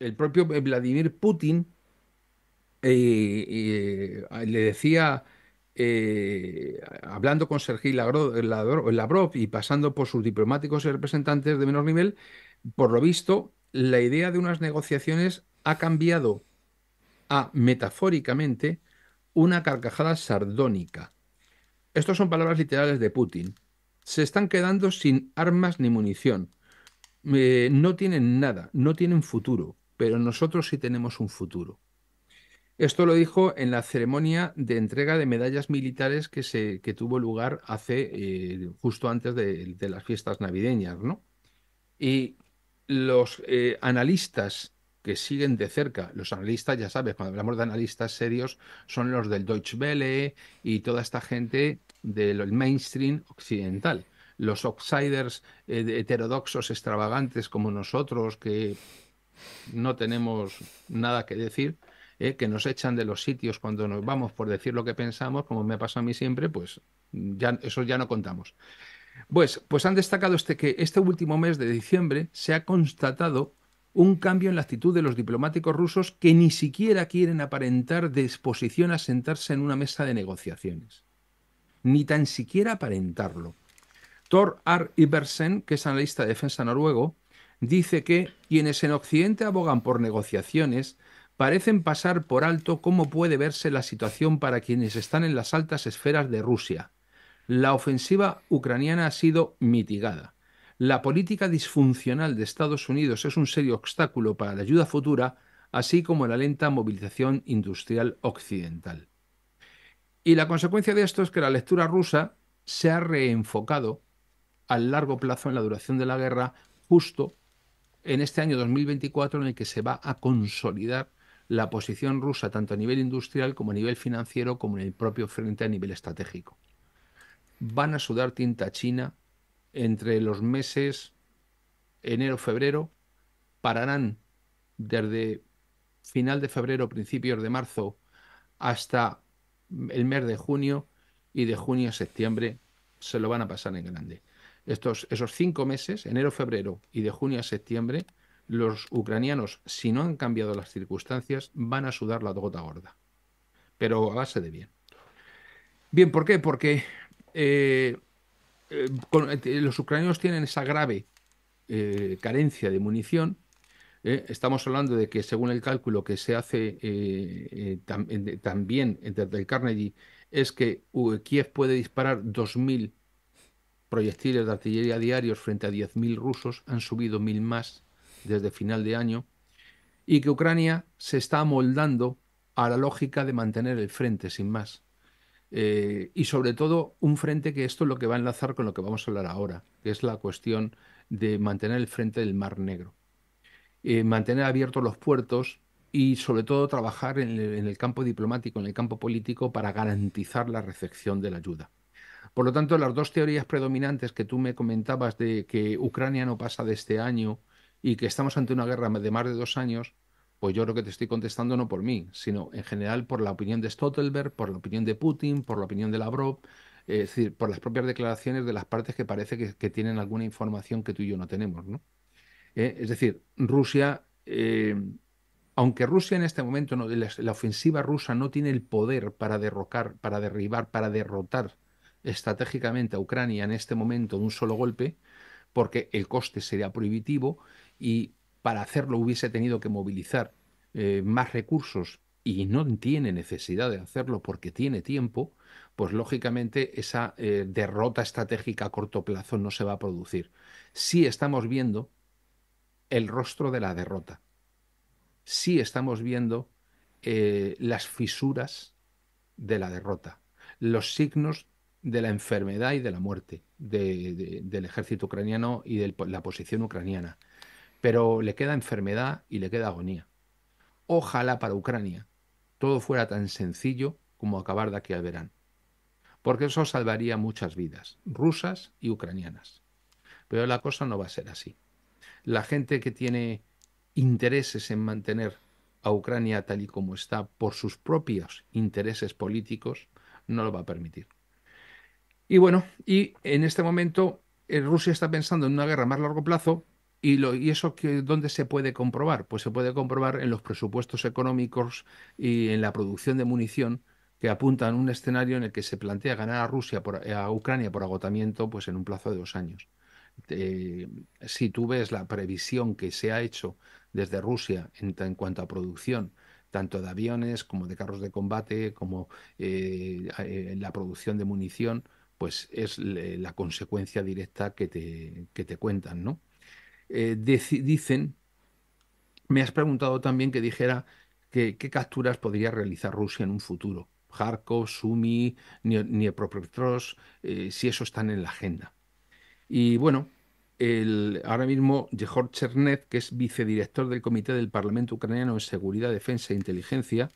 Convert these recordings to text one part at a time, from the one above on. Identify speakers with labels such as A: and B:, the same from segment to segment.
A: el propio Vladimir Putin eh, eh, le decía, eh, hablando con Sergei Lavrov y pasando por sus diplomáticos y representantes de menor nivel, por lo visto, la idea de unas negociaciones ha cambiado a, metafóricamente, una carcajada sardónica. Estas son palabras literales de Putin. Se están quedando sin armas ni munición. no tienen nada, no tienen futuro pero nosotros sí tenemos un futuro. Esto lo dijo en la ceremonia de entrega de medallas militares que, se, tuvo lugar hace eh, justo antes de, las fiestas navideñas, ¿no? Y los eh, analistas que siguen de cerca, los analistas, ya sabes, cuando hablamos de analistas serios, son los del Deutsche Welle y toda esta gente del mainstream occidental. Los outsiders eh, heterodoxos extravagantes como nosotros, que no tenemos nada que decir, ¿eh? que nos echan de los sitios cuando nos vamos por decir lo que pensamos, como me pasa a mí siempre, pues ya, eso ya no contamos. Pues, pues han destacado este, que este último mes de diciembre se ha constatado un cambio en la actitud de los diplomáticos rusos que ni siquiera quieren aparentar disposición a sentarse en una mesa de negociaciones. Ni tan siquiera aparentarlo. Thor Ar Iversen, que es analista de defensa noruego, dice que quienes en Occidente abogan por negociaciones parecen pasar por alto cómo puede verse la situación para quienes están en las altas esferas de Rusia. La ofensiva ucraniana ha sido mitigada. La política disfuncional de Estados Unidos es un serio obstáculo para la ayuda futura, así como la lenta movilización industrial occidental. Y la consecuencia de esto es que la lectura rusa se ha reenfocado al largo plazo en la duración de la guerra justo en este año 2024 en el que se va a consolidar la posición rusa tanto a nivel industrial como a nivel financiero como en el propio frente a nivel estratégico. Van a sudar tinta China entre los meses enero-febrero, pararán desde final de febrero, principios de marzo, hasta el mes de junio y de junio a septiembre se lo van a pasar en grande. Estos, esos cinco meses, enero, febrero y de junio a septiembre, los ucranianos, si no han cambiado las circunstancias, van a sudar la gota gorda. Pero a base de bien. Bien, ¿por qué? Porque eh, eh, eh, los ucranianos tienen esa grave carencia de munición. estamos hablando de que, según el cálculo que se hace también también del Carnegie, es que Kiev puede disparar 2.000 proyectiles de artillería diarios frente a 10.000 rusos, han subido 1.000 más desde final de año, y que Ucrania se está amoldando a la lógica de mantener el frente, sin más. Eh, y sobre todo un frente que esto es lo que va a enlazar con lo que vamos a hablar ahora, que es la cuestión de mantener el frente del Mar Negro, eh, mantener abiertos los puertos y sobre todo trabajar en el campo diplomático, en el campo político para garantizar la recepción de la ayuda. Por lo tanto, las dos teorías predominantes que tú me comentabas de que Ucrania no pasa de este año y que estamos ante una guerra de más de dos años, pues yo creo que te estoy contestando no por mí, sino en general por la opinión de Stoltenberg, por la opinión de Putin, por la opinión de Lavrov, es decir, por las propias declaraciones de las partes que parece que, tienen alguna información que tú y yo no tenemos, ¿no? Eh, es decir, Rusia, eh, aunque Rusia en este momento, la ofensiva rusa no tiene el poder para derrocar, para derribar, para derrotar estratégicamente a Ucrania en este momento de un solo golpe, porque el coste sería prohibitivo y para hacerlo hubiese tenido que movilizar eh, más recursos y no tiene necesidad de hacerlo porque tiene tiempo, pues lógicamente esa eh, derrota estratégica a corto plazo no se va a producir. Sí estamos viendo el rostro de la derrota. Sí estamos viendo eh, las fisuras de la derrota, los signos de la enfermedad y de la muerte del ejército ucraniano y de la posición ucraniana. Pero le queda enfermedad y le queda agonía. Ojalá para Ucrania todo fuera tan sencillo como acabar de aquí al verano. Porque eso salvaría muchas vidas, rusas y ucranianas. Pero la cosa no va a ser así. La gente que tiene intereses en mantener a Ucrania tal y como está por sus propios intereses políticos no lo va a permitir. Y bueno, y en este momento eh, Rusia está pensando en una guerra a más largo plazo. ¿Y, lo, y eso que, dónde se puede comprobar? Pues se puede comprobar en los presupuestos económicos y en la producción de munición que apuntan un escenario en el que se plantea ganar a Rusia por, a Ucrania por agotamiento pues en un plazo de dos años. si tú ves la previsión que se ha hecho desde Rusia en, cuanto a producción, tanto de aviones como de carros de combate, como eh, eh, la producción de munición, pues es la consecuencia directa que te, que te cuentan, ¿no? Eh, dicen, me has preguntado también que dijera qué capturas podría realizar Rusia en un futuro. Kharkov, Sumi, Dnipropetrovsk, eh, si eso está en la agenda. Y bueno, el, ahora mismo Yehor Chernet, que es vicedirector del Comité del Parlamento Ucraniano de Seguridad, Defensa e Inteligencia,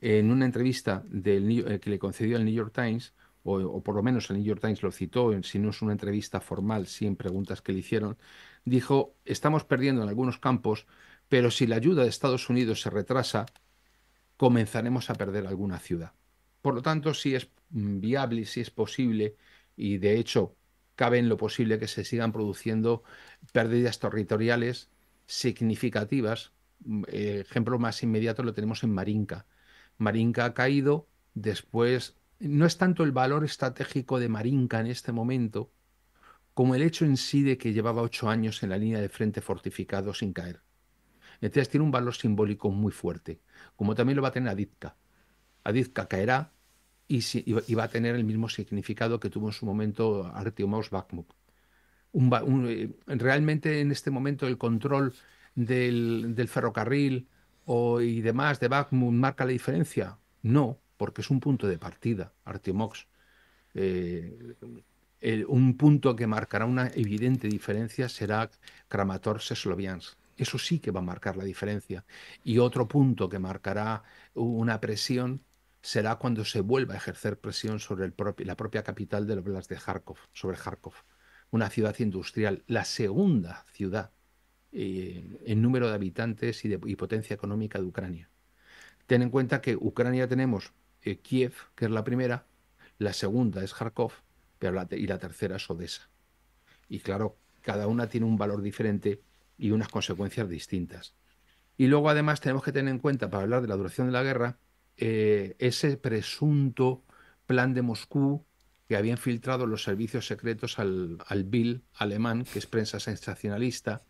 A: en una entrevista eh, que le concedió el New York Times, o, por lo menos el New York Times lo citó, si no es una entrevista formal, sí en preguntas que le hicieron, dijo, estamos perdiendo en algunos campos, pero si la ayuda de Estados Unidos se retrasa, comenzaremos a perder alguna ciudad. Por lo tanto, si es mm, viable, si es posible, y de hecho cabe en lo posible que se sigan produciendo pérdidas territoriales significativas. Mm, eh, ejemplo más inmediato lo tenemos en Marinka. Marinka ha caído después no es tanto el valor estratégico de Marinka en este momento, como el hecho en sí de que llevaba ocho años en la línea de frente fortificado sin caer. Entonces tiene un valor simbólico muy fuerte, como también lo va a tener Aditka. Aditka caerá y, va a tener el mismo significado que tuvo en su momento Artiomaus Bakhmut. Eh, realmente en este momento el control del, ferrocarril o, y demás de Bakhmut marca la diferencia. No, porque es un punto de partida, Artimox. Eh, un punto que marcará una evidente diferencia será Kramatorsk-Sloviansk. Eso sí que va a marcar la diferencia. Y otro punto que marcará una presión será cuando se vuelva a ejercer presión sobre la propia capital de las de Kharkov, sobre Kharkov, una ciudad industrial, la segunda ciudad eh, en número de habitantes y, de, y potencia económica de Ucrania. Ten en cuenta que Ucrania tenemos eh, Kiev, que es la primera, la segunda es Kharkov y la tercera es Odessa. Y claro, cada una tiene un valor diferente y unas consecuencias distintas. Y luego además tenemos que tener en cuenta, para hablar de la duración de la guerra, eh, ese presunto plan de Moscú que habían filtrado los servicios secretos al, al Bill alemán, que es prensa sensacionalista,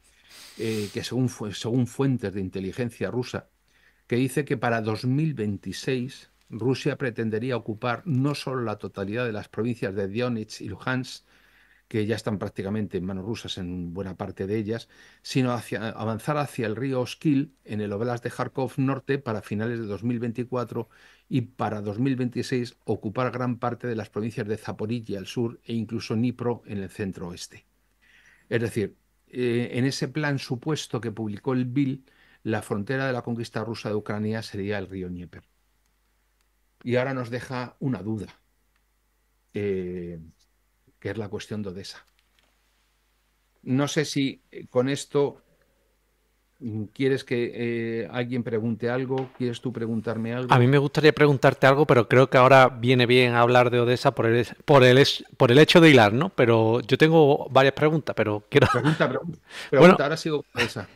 A: eh, que según, según fuentes de inteligencia rusa, que dice que para 2026 Rusia pretendería ocupar no solo la totalidad de las provincias de Donetsk y Luhansk, que ya están prácticamente en manos rusas en buena parte de ellas, sino avanzar hacia el río Oskil en el Oblast de Kharkov norte para finales de 2024 y para 2026 ocupar gran parte de las provincias de Zaporizhia al sur e incluso Dnipro en el centro oeste. Es decir, eh, en ese plan supuesto que publicó el Bill, la frontera de la conquista rusa de Ucrania sería el río Dnieper. Y ahora nos deja una duda, eh, que es la cuestión de Odessa. No sé si eh, con esto mm, ¿Quieres que eh, alguien pregunte algo? ¿Quieres tú preguntarme algo? A mí me gustaría preguntarte algo, pero creo que ahora viene bien hablar de Odessa por el, por el, por el hecho de hilar, ¿no? Pero yo tengo varias preguntas, pero quiero... Pregunta, pregunta. ahora sigo con Odessa.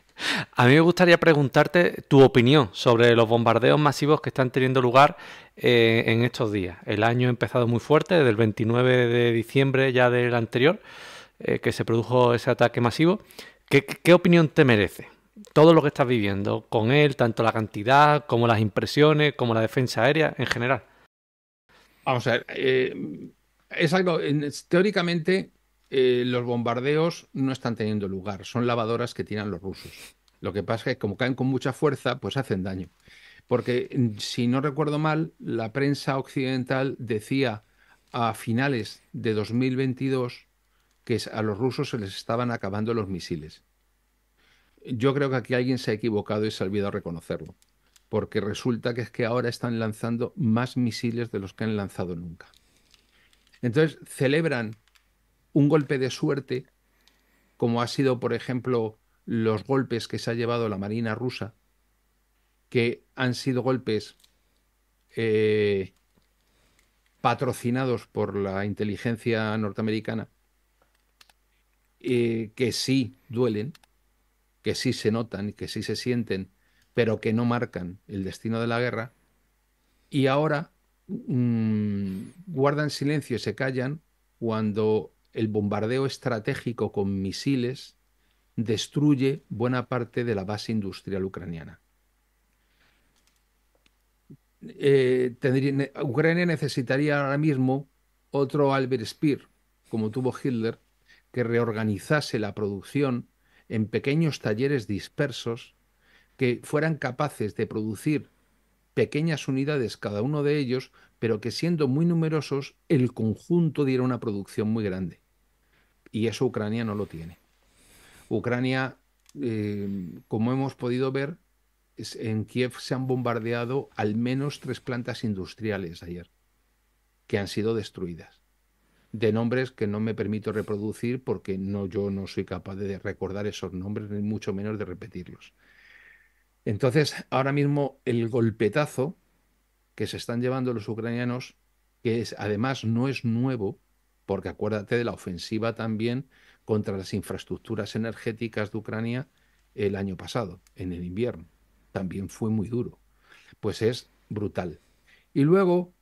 A: A mí me gustaría preguntarte tu opinión sobre los bombardeos masivos que están teniendo lugar eh, en estos días. El año ha empezado muy fuerte, desde el 29 de diciembre ya del anterior, eh, que se produjo ese ataque masivo. ¿Qué, opinión te merece? Todo lo que estás viviendo con él, tanto la cantidad como las impresiones, como la defensa aérea en general. Vamos a ver. Eh, algo, Teóricamente, eh, los bombardeos no están teniendo lugar, son lavadoras que tiran los rusos. Lo que pasa es que como caen con mucha fuerza, pues hacen daño. Porque mm, si no recuerdo mal, la prensa occidental decía a finales de 2022 que a los rusos se les estaban acabando los misiles. Yo creo que aquí alguien se ha equivocado y se ha olvidado reconocerlo, porque resulta que es que ahora están lanzando más misiles de los que han lanzado nunca. Entonces celebran un golpe de suerte, como ha sido, por ejemplo, los golpes que se ha llevado la Marina rusa, que han sido golpes eh, patrocinados por la inteligencia norteamericana, eh, que sí duelen, que sí se notan, que sí se sienten, pero que no marcan el destino de la guerra, y ahora mm, guardan silencio y se callan cuando el bombardeo estratégico con misiles destruye buena parte de la base industrial ucraniana. Eh, Ucrania necesitaría ahora mismo otro Albert Speer, como tuvo Hitler, que reorganizase la producción en pequeños talleres dispersos que fueran capaces de producir pequeñas unidades cada uno de ellos, pero que siendo muy numerosos, el conjunto diera una producción muy grande. Y eso Ucrania no lo tiene. Ucrania, eh, como hemos podido ver, en Kiev se han bombardeado al menos tres plantas industriales ayer, que han sido destruidas, de nombres que no me permito reproducir porque no, yo no soy capaz de recordar esos nombres, ni mucho menos de repetirlos. Entonces, ahora mismo el golpetazo que se están llevando los ucranianos, que es, además no es nuevo, porque acuérdate de la ofensiva también contra las infraestructuras energéticas de Ucrania el año pasado, en el invierno. También fue muy duro. Pues es brutal. Y luego